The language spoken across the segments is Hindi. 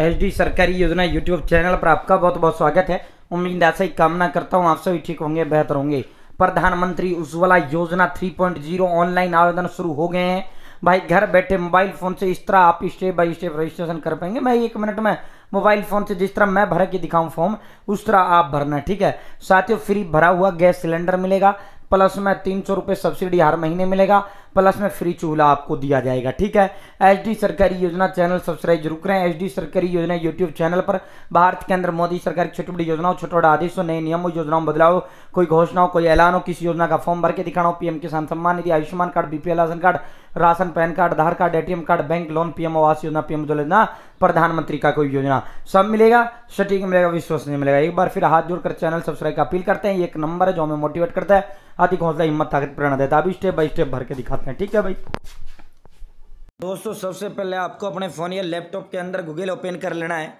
एच डी सरकारी योजना यूट्यूब चैनल पर आपका बहुत बहुत स्वागत है उम्मीद ऐसा ही कामना करता हूँ आप सभी ठीक होंगे बेहतर होंगे प्रधानमंत्री उज्ज्वला योजना 3.0 ऑनलाइन आवेदन शुरू हो गए हैं भाई घर बैठे मोबाइल फ़ोन से इस तरह आप स्टेप बाई स्टेप रजिस्ट्रेशन कर पाएंगे मैं एक मिनट में मोबाइल फ़ोन से जिस तरह मैं भर के दिखाऊँ फॉर्म उस तरह आप भरना ठीक है साथियों फ्री भरा हुआ गैस सिलेंडर मिलेगा प्लस में तीन सौ रुपये सब्सिडी हर महीने मिलेगा प्लस में फ्री चूल्हा आपको दिया जाएगा ठीक है एच सरकारी योजना चैनल सब्सक्राइब जरूर करें एच सरकारी योजना यूट्यूब चैनल पर भारत के अंदर मोदी सरकार की छोटी बड़ी योजनाओं छोटे बड़े आदेशों नए नियमों योजनाओं बदलाव कोई घोषणाओं कोई ऐलान हो किसी योजना का फॉर्म भर के दिखाओ PM Kisan Samman Nidhi Ayushman card BPL ration card ration PAN card Aadhaar card ATM card bank loan PM Awas Yojana PM जो योजना प्रधानमंत्री का कोई योजना सब मिलेगा सटीक मिलेगा विश्वसनीय मिलेगा एक बार फिर हाथ जोड़कर चैनल सब्सक्राइब का अपील करते हैं एक नंबर है जो हमें मोटिवेट करता है आदि हौसला हिम्मत ताकत प्रेरणा देता है अभी स्टेप बाई स्टेप भर के दिखाते हैं ठीक है भाई दोस्तों सबसे पहले आपको अपने फ़ोन या लैपटॉप के अंदर गूगल ओपन कर लेना है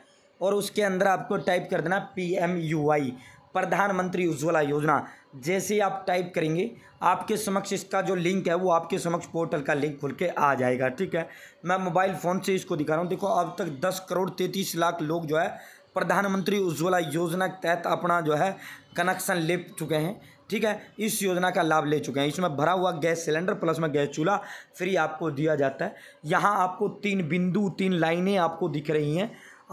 और उसके अंदर आपको टाइप कर देना पी एम यू आई प्रधानमंत्री उज्ज्वला योजना जैसे आप टाइप करेंगे आपके समक्ष इसका जो लिंक है वो आपके समक्ष पोर्टल का लिंक खुल के आ जाएगा ठीक है मैं मोबाइल फ़ोन से इसको दिखा रहा हूँ देखो अब तक दस करोड़ तैंतीस लाख लोग जो है प्रधानमंत्री उज्ज्वला योजना के तहत अपना जो है कनेक्शन ले चुके हैं ठीक है इस योजना का लाभ ले चुके हैं इसमें भरा हुआ गैस सिलेंडर प्लस में गैस चूल्हा फ्री आपको दिया जाता है यहाँ आपको तीन बिंदु तीन लाइनें आपको दिख रही हैं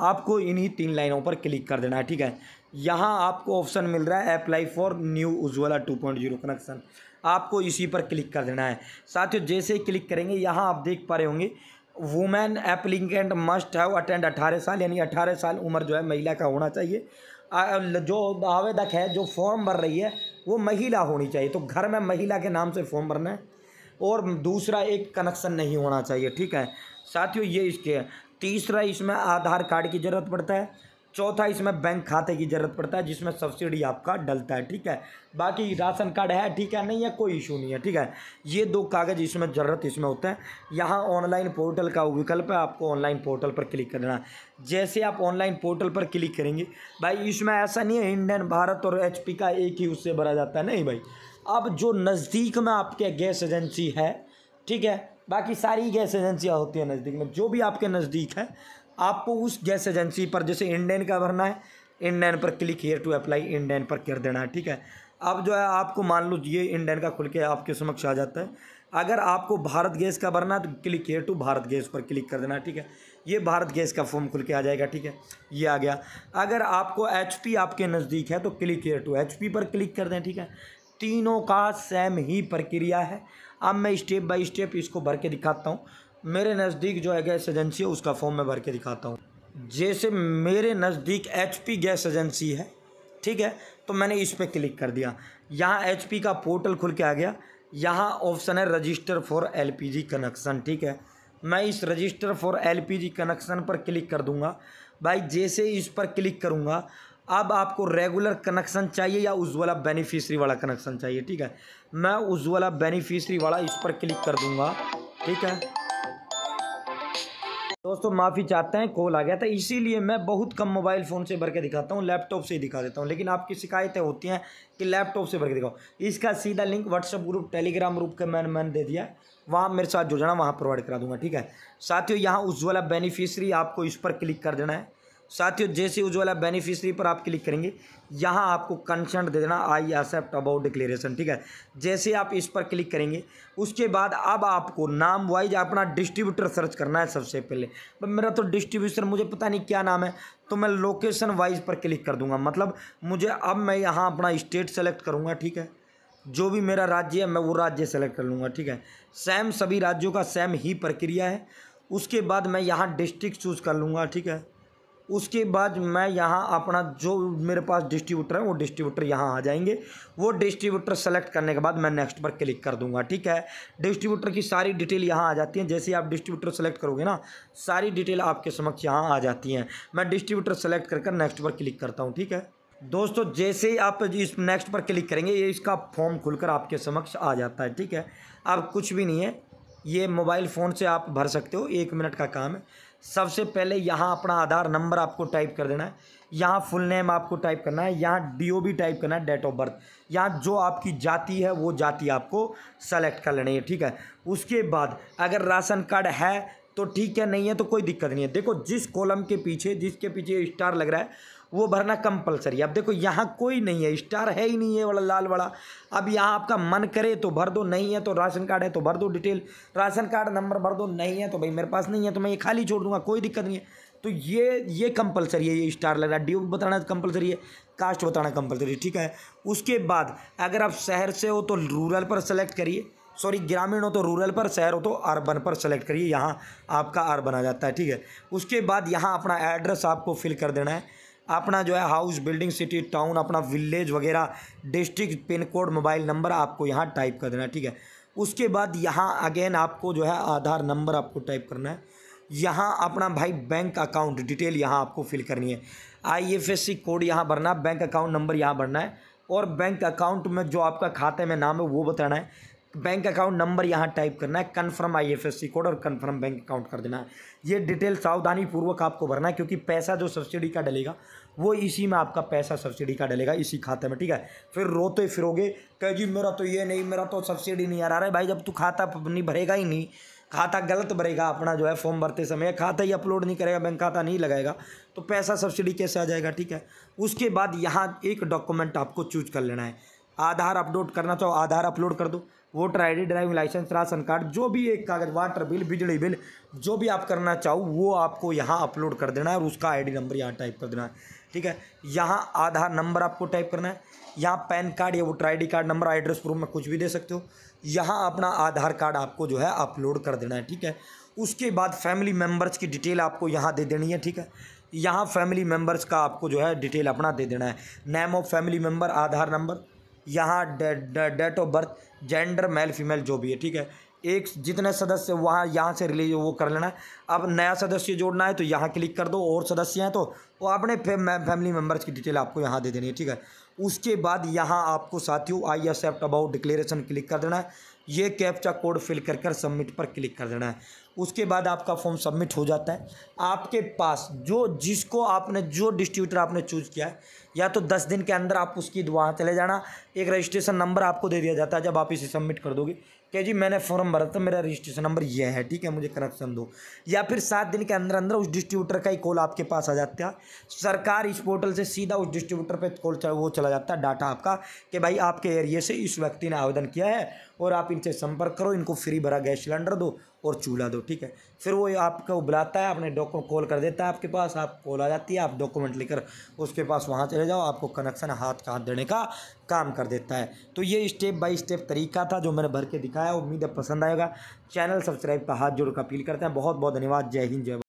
आपको इन्हीं तीन लाइनों पर क्लिक कर देना है ठीक है यहाँ आपको ऑप्शन मिल रहा है apply for new Ujjwala 2.0 connection आपको इसी पर क्लिक कर देना है साथियों जैसे ही क्लिक करेंगे यहाँ आप देख पा रहे होंगे women applicant must have attend अठारह साल यानी अट्ठारह साल उम्र जो है महिला का होना चाहिए जो आवेदक है जो फॉर्म भर रही है वो महिला होनी चाहिए तो घर में महिला के नाम से फॉर्म भरना है और दूसरा एक कनेक्शन नहीं होना चाहिए ठीक है साथियों ये इसके तीसरा इसमें आधार कार्ड की ज़रूरत पड़ता है चौथा इसमें बैंक खाते की ज़रूरत पड़ता है जिसमें सब्सिडी आपका डलता है ठीक है बाकी राशन कार्ड है ठीक है नहीं है कोई इशू नहीं है ठीक है ये दो कागज़ इसमें ज़रूरत इसमें होते हैं यहाँ ऑनलाइन पोर्टल का विकल्प है आपको ऑनलाइन पोर्टल पर क्लिक करना है जैसे आप ऑनलाइन पोर्टल पर क्लिक करेंगे भाई इसमें ऐसा नहीं है इंडियन भारत और एच का एक ही उससे भरा जाता है नहीं भाई अब जो नज़दीक में आपके गैस एजेंसी है ठीक है बाकी सारी गैस एजेंसियाँ होती हैं नज़दीक में जो भी आपके नज़दीक है आपको उस गैस एजेंसी पर जैसे इंडेन का भरना है इंडेन पर click here to apply Indane पर कर देना है ठीक है अब जो है आपको मान लो ये इंडेन का खुल के आपके समक्ष आ जाता है अगर आपको भारत गैस का भरना है तो click here to Bharat gas पर क्लिक कर देना ठीक है ये भारत गैस का फॉर्म खुल के आ जाएगा ठीक है ये आ गया अगर आपको एच आपके नज़दीक है तो क्लिक हेयर टू एच पर क्लिक कर दें ठीक है तीनों का सेम ही प्रक्रिया है अब मैं स्टेप बाय स्टेप इसको भर के दिखाता हूँ मेरे नज़दीक जो है गैस एजेंसी है उसका फॉर्म मैं भर के दिखाता हूँ जैसे मेरे नज़दीक एच गैस एजेंसी है ठीक है तो मैंने इस पर क्लिक कर दिया यहाँ एच का पोर्टल खुल के आ गया यहाँ ऑप्शन है रजिस्टर फॉर एल कनेक्शन ठीक है मैं इस रजिस्टर फॉर एल कनेक्शन पर क्लिक कर दूंगा भाई जैसे इस पर क्लिक करूंगा अब आपको रेगुलर कनेक्शन चाहिए या उज्ज्वला बेनिफिशरी वाला कनेक्शन चाहिए ठीक है मैं उज्ज्वला बेनिफिशरी वाला इस पर क्लिक कर दूंगा ठीक है दोस्तों माफ़ी चाहते हैं कॉल आ गया था इसीलिए मैं बहुत कम मोबाइल फ़ोन से भर के दिखाता हूँ लैपटॉप से ही दिखा देता हूँ लेकिन आपकी शिकायतें होती हैं कि लैपटॉप से भर के दिखाओ इसका सीधा link WhatsApp group Telegram group के मैंने मैंने दे दिया वहाँ मेरे साथ जुड़ जाना वहाँ प्रोवाइड करा दूंगा ठीक है साथियों यहाँ उज्ज्वला बेनिफिशरी आपको इस पर क्लिक कर देना है साथियों जैसे उज्ज्वला बेनिफिशरी पर आप क्लिक करेंगे यहाँ आपको कंसेंट दे देना आई एक्सेप्ट अबाउट डिक्लेरेशन ठीक है जैसे आप इस पर क्लिक करेंगे उसके बाद अब आपको नाम वाइज अपना डिस्ट्रीब्यूटर सर्च करना है सबसे पहले पर तो मेरा तो डिस्ट्रीब्यूशन मुझे पता नहीं क्या नाम है तो मैं लोकेशन वाइज पर क्लिक कर दूंगा मतलब मुझे अब मैं यहाँ अपना स्टेट सेलेक्ट करूँगा ठीक है जो भी मेरा राज्य है मैं वो राज्य सेलेक्ट कर लूँगा ठीक है सेम सभी राज्यों का सेम ही प्रक्रिया है उसके बाद मैं यहाँ डिस्ट्रिक्ट चूज़ कर लूँगा ठीक है उसके बाद मैं यहाँ अपना जो मेरे पास डिस्ट्रीब्यूटर है वो डिस्ट्रीब्यूटर यहाँ आ जाएंगे वो डिस्ट्रीब्यूटर सेलेक्ट करने के बाद मैं नेक्स्ट पर क्लिक कर दूंगा ठीक है डिस्ट्रीब्यूटर की सारी डिटेल यहाँ आ जाती है जैसे आप डिस्ट्रीब्यूटर सेलेक्ट करोगे ना सारी डिटेल आपके समक्ष यहाँ आ जाती हैं मैं डिस्ट्रीब्यूटर सेलेक्ट कर कर नेक्स्ट पर क्लिक करता हूँ ठीक है दोस्तों जैसे ही आप इस नेक्स्ट पर क्लिक करेंगे ये इसका फॉर्म खुलकर आपके समक्ष आ जाता है ठीक है अब कुछ भी नहीं है ये मोबाइल फ़ोन से आप भर सकते हो एक मिनट का काम है सबसे पहले यहाँ अपना आधार नंबर आपको टाइप कर देना है यहाँ फुल नेम आपको टाइप करना है यहाँ डी टाइप करना है डेट ऑफ बर्थ यहाँ जो आपकी जाति है वो जाति आपको सेलेक्ट कर लेनी है ठीक है उसके बाद अगर राशन कार्ड है तो ठीक है नहीं है तो कोई दिक्कत नहीं है देखो जिस कॉलम के पीछे जिसके पीछे स्टार लग रहा है वो भरना कंपलसरी अब देखो यहाँ कोई नहीं है स्टार है ही नहीं है वाला लाल वाला अब यहाँ आपका मन करे तो भर दो नहीं है तो राशन कार्ड है तो भर दो डिटेल राशन कार्ड नंबर भर दो नहीं है तो भाई मेरे पास नहीं है तो मैं ये खाली छोड़ दूंगा कोई दिक्कत नहीं है तो ये ये कंपलसरी है ये स्टार लग रहा है ड्यू बताना कंपलसरी है कास्ट बताना कंपलसरी ठीक है उसके बाद अगर आप शहर से हो तो रूरल पर सेलेक्ट करिए सॉरी ग्रामीण हो तो रूरल पर शहर हो तो अर्बन पर सेलेक्ट करिए यहाँ आपका अर्बन आ जाता है ठीक है उसके बाद यहाँ अपना एड्रेस आपको फिल कर देना है अपना जो है हाउस बिल्डिंग सिटी टाउन अपना विलेज वगैरह district pin code mobile number आपको यहाँ टाइप कर देना है ठीक है उसके बाद यहाँ अगेन आपको जो है आधार नंबर आपको टाइप करना है यहाँ अपना भाई बैंक अकाउंट डिटेल यहाँ आपको फिल करनी है आईएफएससी कोड यहाँ भरना बैंक अकाउंट नंबर यहाँ भरना है और बैंक अकाउंट में जो आपका खाते में नाम है वो बताना है बैंक अकाउंट नंबर यहाँ टाइप करना है कन्फर्म आईएफएससी कोड और कन्फर्म बैंक अकाउंट कर देना है ये डिटेल सावधानी पूर्वक आपको भरना है क्योंकि पैसा जो सब्सिडी का डलेगा वो इसी में आपका पैसा सब्सिडी का डलेगा इसी खाते में ठीक है फिर रोते फिरोगे कह जी मेरा तो ये नहीं मेरा तो सब्सिडी नहीं आ रहा है भाई जब तू खाता नहीं भरेगा ही नहीं खाता गलत भरेगा अपना जो है फॉर्म भरते समय खाता ही अपलोड नहीं करेगा बैंक खाता नहीं लगाएगा तो पैसा सब्सिडी कैसे आ जाएगा ठीक है उसके बाद यहाँ एक डॉक्यूमेंट आपको चूज कर लेना है आधार अपलोड करना चाहो आधार अपलोड कर दो voter I driving licence ration card जो भी एक कागज वाटर बिल बिजली बिल जो भी आप करना चाहो वो आपको यहाँ अपलोड कर देना है और उसका आई नंबर यहाँ टाइप कर देना है ठीक है यहाँ आधार नंबर आपको टाइप करना है यहाँ पैन कार्ड या voter I card number address proof में कुछ भी दे सकते हो यहाँ अपना आधार कार्ड आपको जो है अपलोड कर देना है ठीक है उसके बाद फैमिली मेम्बर्स की डिटेल आपको यहाँ दे देनी है ठीक है यहाँ फैमिली मेम्बर्स का आपको जो है डिटेल अपना दे देना है name of family member Aadhaar number यहाँ date of birth gender male female जो भी है ठीक है एक जितने सदस्य वहाँ यहाँ से रिलीज वो कर लेना है अब नया सदस्य जोड़ना है तो यहाँ क्लिक कर दो और सदस्य हैं तो वो अपने फैमिली मेम्बर्स की डिटेल आपको यहाँ दे देनी है ठीक है उसके बाद यहाँ आपको साथियों I accept about declaration click कर देना है ये कैप्चा कोड फिल कर कर सबमिट पर क्लिक कर देना है उसके बाद आपका फॉर्म सबमिट हो जाता है आपके पास जो जिसको आपने जो डिस्ट्रीब्यूटर आपने चूज़ किया है या तो दस दिन के अंदर आप उसकी वहाँ चले जाना एक रजिस्ट्रेशन नंबर आपको दे दिया जाता है जब आप इसे सबमिट कर दोगे कि जी मैंने फॉर्म भरा था तो मेरा रजिस्ट्रेशन नंबर ये है ठीक है मुझे कनेक्शन दो या फिर सात दिन के अंदर अंदर उस डिस्ट्रीब्यूटर का ही कॉल आपके पास आ जाता है सरकार इस पोर्टल से सीधा उस डिस्ट्रीब्यूटर पे कॉल चल, वो चला जाता है डाटा आपका कि भाई आपके एरिए से इस व्यक्ति ने आवेदन किया है और आप इनसे संपर्क करो इनको फ्री भरा गैस सिलेंडर दो और चूल्हा दो ठीक है फिर वो आपको बुलाता है अपने डॉक्यूमेंट कॉल कर देता है आपके पास आप कॉल आ जाती है आप डॉक्यूमेंट लेकर उसके पास वहाँ चले जाओ आपको कनेक्शन हाथ का हाथ देने का काम कर देता है तो ये स्टेप बाय स्टेप तरीका था जो मैंने भर के दिखाया उम्मीद है पसंद आएगा चैनल सब्सक्राइब का हाथ जोड़कर अपील करते हैं बहुत बहुत धन्यवाद जय हिंद जय